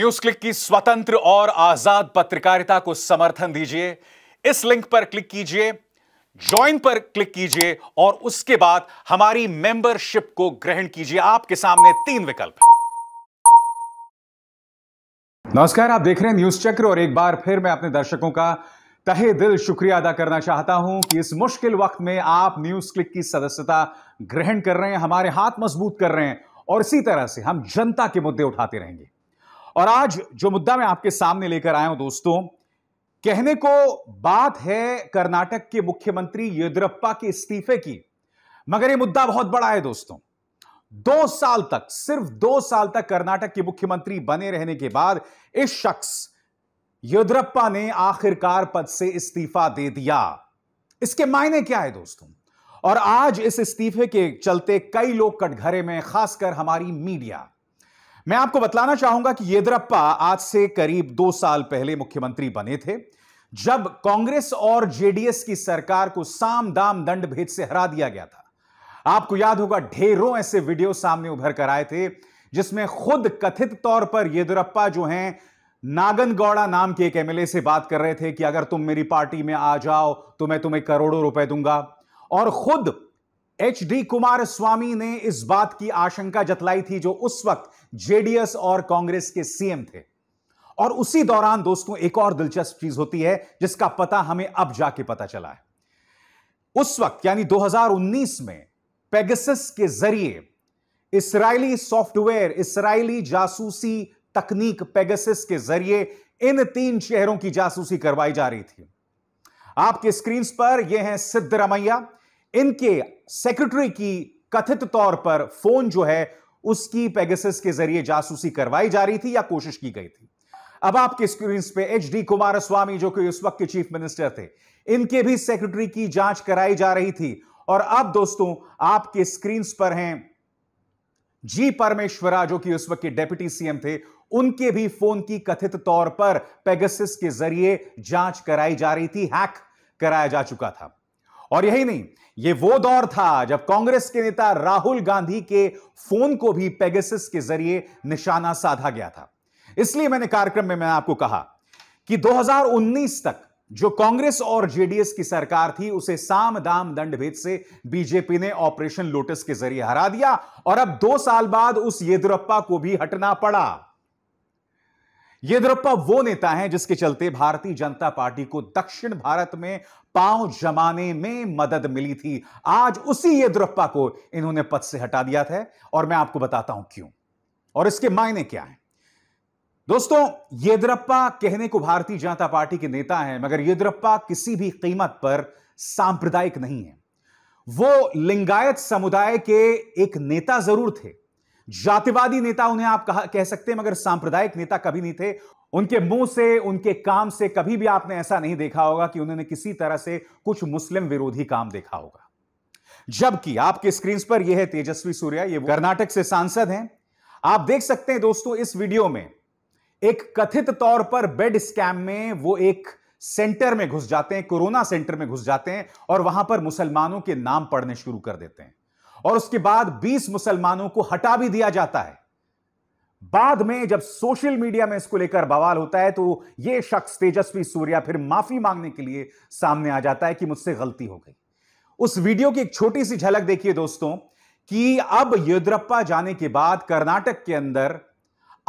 news click की स्वतंत्र और आजाद पत्रकारिता को समर्थन दीजिए इस लिंक पर क्लिक कीजिए ज्वाइन पर क्लिक कीजिए और उसके बाद हमारी मेंबरशिप को ग्रहण कीजिए आपके सामने तीन विकल्प हैं नमस्कार आप देख रहे हैं न्यूज चक्र और एक बार फिर मैं अपने दर्शकों का तहे दिल शुक्रिया अदा करना चाहता हूं कि इस मुश्किल वक्त में आप न्यूज क्लिक की सदस्यता ग्रहण कर रहे हैं हमारे हाथ मजबूत कर रहे हैं और इसी तरह से हम जनता के मुद्दे उठाते रहेंगे और आज जो मुद्दा मैं आपके सामने लेकर आया हूं दोस्तों कहने को बात है कर्नाटक के मुख्यमंत्री येदुरप्पा के इस्तीफे की मगर यह मुद्दा बहुत बड़ा है दोस्तों दो साल तक सिर्फ दो साल तक कर्नाटक के मुख्यमंत्री बने रहने के बाद इस शख्स येदुरप्पा ने आखिरकार पद से इस्तीफा दे दिया इसके मायने क्या है दोस्तों और आज इस इस्तीफे के चलते कई लोग कटघरे में खासकर हमारी मीडिया मैं आपको बतलाना चाहूंगा कि येदरप्पा आज से करीब दो साल पहले मुख्यमंत्री बने थे जब कांग्रेस और जेडीएस की सरकार को साम दाम दंड भेद से हरा दिया गया था आपको याद होगा ढेरों ऐसे वीडियो सामने उभर कर आए थे जिसमें खुद कथित तौर पर येदुरप्पा जो हैं नागन गौड़ा नाम के एक एमएलए से बात कर रहे थे कि अगर तुम मेरी पार्टी में आ जाओ तो मैं तुम्हें करोड़ों रुपए दूंगा और खुद एच डी कुमार स्वामी ने इस बात की आशंका जतलाई थी जो उस वक्त जेडीएस और कांग्रेस के सीएम थे और उसी दौरान दोस्तों एक और दिलचस्प चीज होती है जिसका पता हमें अब जाके पता चला है उस वक्त यानी 2019 में पेगसिस के जरिए इसराइली सॉफ्टवेयर इसराइली जासूसी तकनीक पेगसिस के जरिए इन तीन चेहरों की जासूसी करवाई जा रही थी आपके स्क्रीन पर यह है सिद्धरमैया इनके सेक्रेटरी की कथित तौर पर फोन जो है उसकी पेगसिस के जरिए जासूसी करवाई जा रही थी या कोशिश की गई थी अब आपके स्क्रीन पे एच डी कुमार स्वामी जो कि उस वक्त के चीफ मिनिस्टर थे इनके भी सेक्रेटरी की जांच कराई जा रही थी और अब दोस्तों आपके स्क्रीन पर हैं जी परमेश्वरा जो कि उस वक्त के डेप्यूटी सीएम थे उनके भी फोन की कथित तौर पर पेगसिस के जरिए जांच कराई जा रही थी हैक कराया जा चुका था और यही नहीं ये वो दौर था जब कांग्रेस के नेता राहुल गांधी के फोन को भी पेगसिस के जरिए निशाना साधा गया था इसलिए मैंने कार्यक्रम में मैं आपको कहा कि 2019 तक जो कांग्रेस और जेडीएस की सरकार थी उसे साम दाम दंड भेद से बीजेपी ने ऑपरेशन लोटस के जरिए हरा दिया और अब दो साल बाद उस येदुरप्पा को भी हटना पड़ा येदुरप्पा वो नेता हैं जिसके चलते भारतीय जनता पार्टी को दक्षिण भारत में पांव जमाने में मदद मिली थी आज उसी येदुरप्पा को इन्होंने पद से हटा दिया था और मैं आपको बताता हूं क्यों और इसके मायने क्या है दोस्तों येदुरप्पा कहने को भारतीय जनता पार्टी के नेता हैं मगर येदुरप्पा किसी भी कीमत पर सांप्रदायिक नहीं है वो लिंगायत समुदाय के एक नेता जरूर थे जातिवादी नेता उन्हें आप कह, कह सकते हैं मगर सांप्रदायिक नेता कभी नहीं थे उनके मुंह से उनके काम से कभी भी आपने ऐसा नहीं देखा होगा कि उन्होंने किसी तरह से कुछ मुस्लिम विरोधी काम देखा होगा जबकि आपके स्क्रीन पर यह है तेजस्वी सूर्या ये कर्नाटक से सांसद हैं आप देख सकते हैं दोस्तों इस वीडियो में एक कथित तौर पर बेड स्कैम में वो एक सेंटर में घुस जाते हैं कोरोना सेंटर में घुस जाते हैं और वहां पर मुसलमानों के नाम पढ़ने शुरू कर देते हैं और उसके बाद 20 मुसलमानों को हटा भी दिया जाता है बाद में जब सोशल मीडिया में इसको लेकर बवाल होता है तो यह शख्स तेजस्वी सूर्या फिर माफी मांगने के लिए सामने आ जाता है कि मुझसे गलती हो गई उस वीडियो की एक छोटी सी झलक देखिए दोस्तों कि अब येद्रप्पा जाने के बाद कर्नाटक के अंदर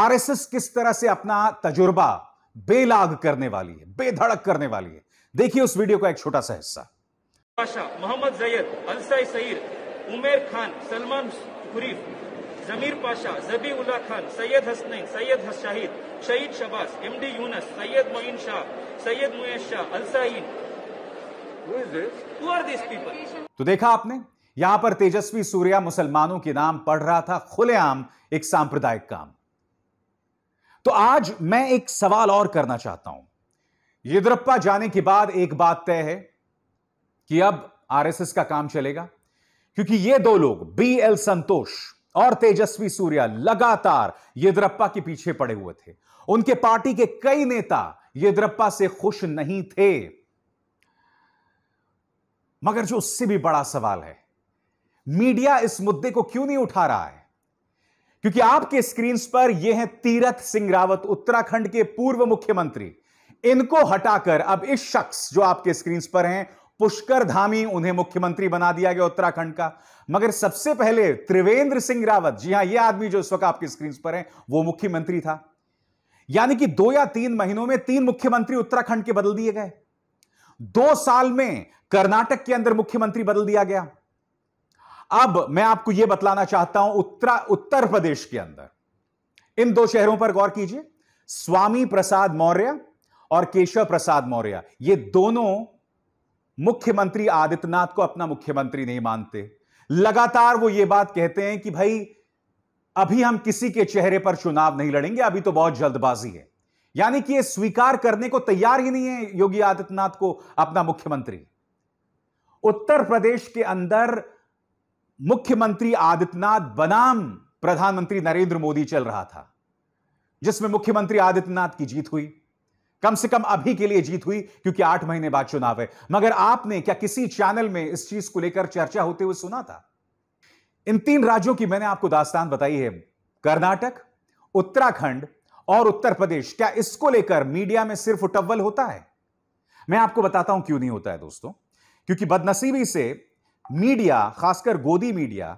आरएसएस किस तरह से अपना तजुर्बा बेलाग करने वाली है बेधड़क करने वाली है देखिए उस वीडियो का एक छोटा सा हिस्सा मोहम्मद जैद अलसाई सईद उमेर खान सलमान खुरीफ जमीर पाशा जबी उल्ला खान सैयद हसनैन सैयद शाहिद शहीद एम डी यूनस सैयद मोइन शाह सैयद मुयेश शाह अलसाइन तो देखा आपने यहां पर तेजस्वी सूर्या मुसलमानों के नाम पढ़ रहा था खुलेआम एक सांप्रदायिक काम तो आज मैं एक सवाल और करना चाहता हूं येदुरप्पा जाने के बाद एक बात तय है कि अब आरएसएस का काम चलेगा क्योंकि ये दो लोग बी एल संतोष और तेजस्वी सूर्या लगातार येद्रप्पा के पीछे पड़े हुए थे उनके पार्टी के कई नेता येद्रप्पा से खुश नहीं थे मगर जो उससे भी बड़ा सवाल है मीडिया इस मुद्दे को क्यों नहीं उठा रहा है क्योंकि आपके स्क्रीन पर यह है तीरथ सिंह रावत उत्तराखंड के पूर्व मुख्यमंत्री इनको हटाकर अब इस शख्स जो आपके स्क्रीन पर हैं पुष्कर धामी उन्हें मुख्यमंत्री बना दिया गया उत्तराखंड का मगर सबसे पहले त्रिवेंद्र सिंह रावत जी हां यह आदमी जो इस वक्त आपकी स्क्रीन पर है वो मुख्यमंत्री था यानी कि दो या तीन महीनों में तीन मुख्यमंत्री उत्तराखंड के बदल दिए गए दो साल में कर्नाटक के अंदर मुख्यमंत्री बदल दिया गया अब मैं आपको यह बतलाना चाहता हूं उत्तरा उत्तर प्रदेश के अंदर इन दो शहरों पर गौर कीजिए स्वामी प्रसाद मौर्य और केशव प्रसाद मौर्य ये दोनों मुख्यमंत्री आदित्यनाथ को अपना मुख्यमंत्री नहीं मानते लगातार वो ये बात कहते हैं कि भाई अभी हम किसी के चेहरे पर चुनाव नहीं लड़ेंगे अभी तो बहुत जल्दबाजी है यानी कि ये स्वीकार करने को तैयार ही नहीं है योगी आदित्यनाथ को अपना मुख्यमंत्री उत्तर प्रदेश के अंदर मुख्यमंत्री आदित्यनाथ बनाम प्रधानमंत्री नरेंद्र मोदी चल रहा था जिसमें मुख्यमंत्री आदित्यनाथ की जीत हुई कम से कम अभी के लिए जीत हुई क्योंकि आठ महीने बाद चुनाव है मगर आपने क्या किसी चैनल में इस चीज को लेकर चर्चा होते हुए सुना था इन तीन राज्यों की मैंने आपको दास्तान बताई है कर्नाटक उत्तराखंड और उत्तर प्रदेश क्या इसको लेकर मीडिया में सिर्फ उटव्वल होता है मैं आपको बताता हूं क्यों नहीं होता है दोस्तों क्योंकि बदनसीबी से मीडिया खासकर गोदी मीडिया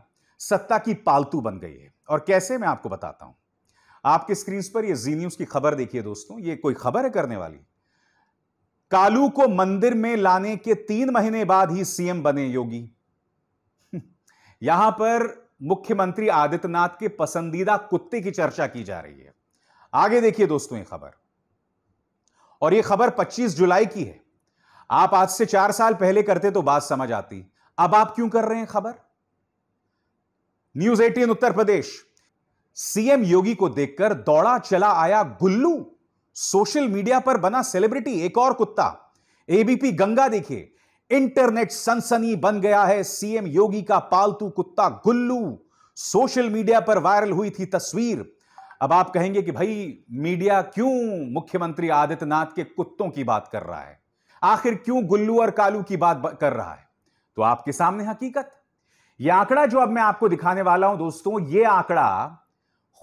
सत्ता की पालतू बन गई है और कैसे मैं आपको बताता हूं आपके स्क्रीन पर ये जी न्यूज की खबर देखिए दोस्तों ये कोई खबर है करने वाली कालू को मंदिर में लाने के तीन महीने बाद ही सीएम बने योगी यहां पर मुख्यमंत्री आदित्यनाथ के पसंदीदा कुत्ते की चर्चा की जा रही है आगे देखिए दोस्तों ये खबर और ये खबर 25 जुलाई की है आप आज से चार साल पहले करते तो बात समझ आती अब आप क्यों कर रहे हैं खबर न्यूज 18 उत्तर प्रदेश सीएम योगी को देखकर दौड़ा चला आया गुल्लू सोशल मीडिया पर बना सेलिब्रिटी एक और कुत्ता एबीपी गंगा देखिए इंटरनेट सनसनी बन गया है सीएम योगी का पालतू कुत्ता गुल्लू सोशल मीडिया पर वायरल हुई थी तस्वीर अब आप कहेंगे कि भाई मीडिया क्यों मुख्यमंत्री आदित्यनाथ के कुत्तों की बात कर रहा है आखिर क्यों गुल्लू और कालू की बात कर रहा है तो आपके सामने हकीकत यह आंकड़ा जो अब मैं आपको दिखाने वाला हूं दोस्तों यह आंकड़ा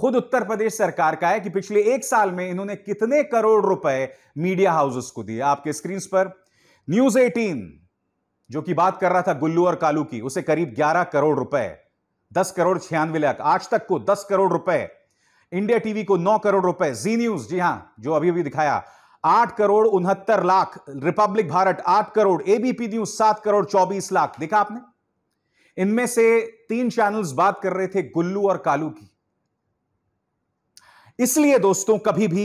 खुद उत्तर प्रदेश सरकार का है कि पिछले एक साल में इन्होंने कितने करोड़ रुपए मीडिया हाउसेस को दिए आपके स्क्रीन पर न्यूज 18 जो कि बात कर रहा था गुल्लू और कालू की उसे करीब 11 करोड़ रुपए 10 करोड़ छियानवे लाख आज तक को 10 करोड़ रुपए इंडिया टीवी को 9 करोड़ रुपए जी न्यूज जी हां जो अभी अभी दिखाया आठ करोड़ उनहत्तर लाख रिपब्लिक भारत आठ करोड़ एबीपी न्यूज सात करोड़ चौबीस लाख देखा आपने इनमें से तीन चैनल्स बात कर रहे थे गुल्लू और कालू की इसलिए दोस्तों कभी भी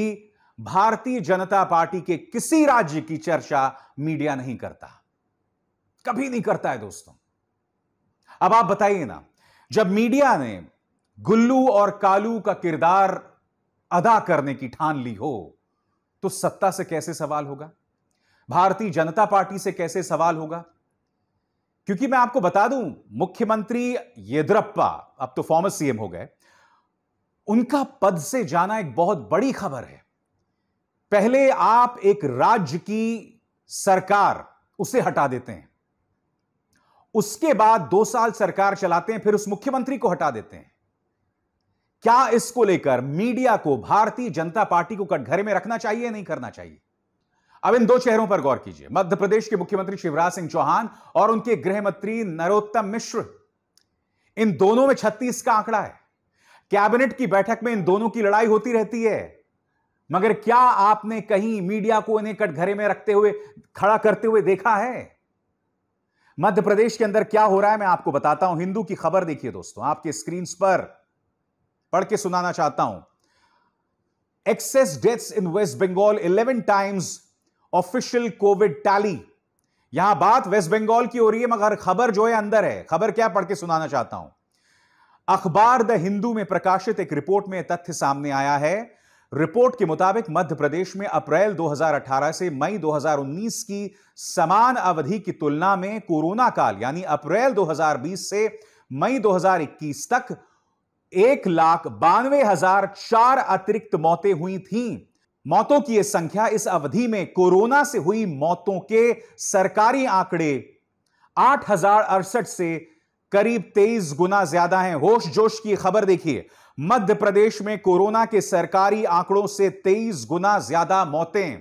भारतीय जनता पार्टी के किसी राज्य की चर्चा मीडिया नहीं करता कभी नहीं करता है दोस्तों अब आप बताइए ना जब मीडिया ने गुल्लू और कालू का किरदार अदा करने की ठान ली हो तो सत्ता से कैसे सवाल होगा भारतीय जनता पार्टी से कैसे सवाल होगा क्योंकि मैं आपको बता दूं मुख्यमंत्री येदुरप्पा अब तो फॉर्मर सीएम हो गए उनका पद से जाना एक बहुत बड़ी खबर है पहले आप एक राज्य की सरकार उसे हटा देते हैं उसके बाद दो साल सरकार चलाते हैं फिर उस मुख्यमंत्री को हटा देते हैं क्या इसको लेकर मीडिया को भारतीय जनता पार्टी को कटघरे में रखना चाहिए नहीं करना चाहिए अब इन दो चेहरों पर गौर कीजिए मध्य प्रदेश के मुख्यमंत्री शिवराज सिंह चौहान और उनके गृहमंत्री नरोत्तम मिश्र इन दोनों में छत्तीस का आंकड़ा है कैबिनेट की बैठक में इन दोनों की लड़ाई होती रहती है मगर क्या आपने कहीं मीडिया को इन्हें कटघरे में रखते हुए खड़ा करते हुए देखा है मध्य प्रदेश के अंदर क्या हो रहा है मैं आपको बताता हूं हिंदू की खबर देखिए दोस्तों आपके स्क्रीन पर पढ़ के सुनाना चाहता हूं excess deaths in West Bengal 11 times official Covid tally यहां बात वेस्ट बंगाल की हो रही है मगर खबर जो है अंदर है खबर क्या पढ़ के सुनाना चाहता हूं अखबार द हिंदू में प्रकाशित एक रिपोर्ट में तथ्य सामने आया है रिपोर्ट के मुताबिक मध्य प्रदेश में अप्रैल 2018 से मई 2019 की समान अवधि की तुलना में कोरोना काल यानी अप्रैल 2020 से मई 2021 तक एक लाख बानवे हजार चार अतिरिक्त मौतें हुई थीं मौतों की यह संख्या इस अवधि में कोरोना से हुई मौतों के सरकारी आंकड़े आठ हजार अड़सठ से करीब तेईस गुना ज्यादा हैं होश जोश की खबर देखिए मध्य प्रदेश में कोरोना के सरकारी आंकड़ों से तेईस गुना ज्यादा मौतें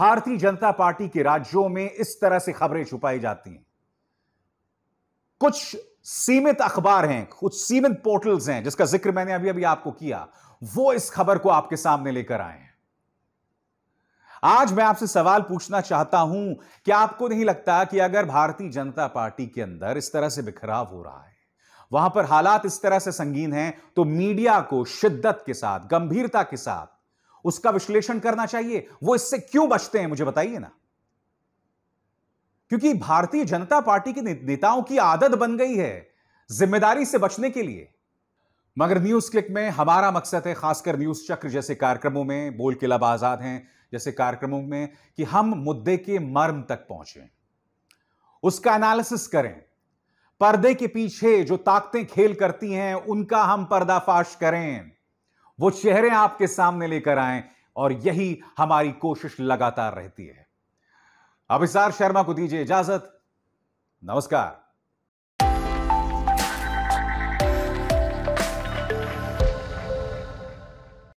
भारतीय जनता पार्टी के राज्यों में इस तरह से खबरें छुपाई जाती हैं कुछ सीमित अखबार हैं कुछ सीमित पोर्टल्स हैं जिसका जिक्र मैंने अभी अभी आपको किया वो इस खबर को आपके सामने लेकर आए हैं आज मैं आपसे सवाल पूछना चाहता हूं कि आपको नहीं लगता कि अगर भारतीय जनता पार्टी के अंदर इस तरह से बिखराव हो रहा है वहां पर हालात इस तरह से संगीन हैं तो मीडिया को शिद्दत के साथ गंभीरता के साथ उसका विश्लेषण करना चाहिए वो इससे क्यों बचते हैं मुझे बताइए ना क्योंकि भारतीय जनता पार्टी के नेताओं की आदत बन गई है जिम्मेदारी से बचने के लिए मगर न्यूज क्लिक में हमारा मकसद है खासकर न्यूज चक्र जैसे कार्यक्रमों में बोल के लब आजाद हैं जैसे कार्यक्रमों में कि हम मुद्दे के मर्म तक पहुंचे उसका एनालिसिस करें पर्दे के पीछे जो ताकतें खेल करती हैं उनका हम पर्दाफाश करें वो चेहरे आपके सामने लेकर आए और यही हमारी कोशिश लगातार रहती है अभिसार शर्मा को दीजिए इजाजत नमस्कार